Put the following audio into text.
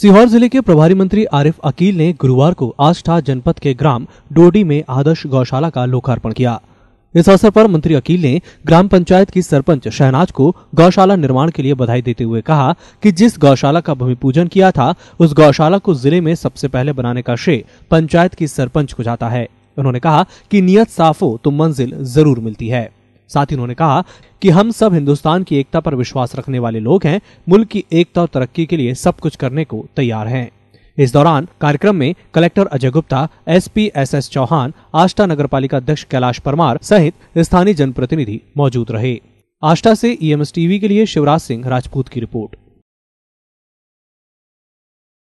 सीहोर जिले के प्रभारी मंत्री आरिफ अकील ने गुरुवार को आस्था जनपद के ग्राम डोडी में आदर्श गौशाला का लोकार्पण किया इस अवसर पर मंत्री अकील ने ग्राम पंचायत की सरपंच शहनाज को गौशाला निर्माण के लिए बधाई देते हुए कहा कि जिस गौशाला का भूमि पूजन किया था उस गौशाला को जिले में सबसे पहले बनाने का श्रेय पंचायत की सरपंच को जाता है उन्होंने कहा कि नियत साफ हो तो मंजिल जरूर मिलती है साथ ही उन्होंने कहा कि हम सब हिंदुस्तान की एकता पर विश्वास रखने वाले लोग हैं मुल्क की एकता और तरक्की के लिए सब कुछ करने को तैयार हैं इस दौरान कार्यक्रम में collector Ajay Gupta S P S S Chauhan Ashta नगर पालिका अध्यक्ष कैलाश परमार सहित स्थानीय जनप्रतिनिधि मौजूद रहे आष्टा से ई टीवी के लिए शिवराज सिंह राजपूत की रिपोर्ट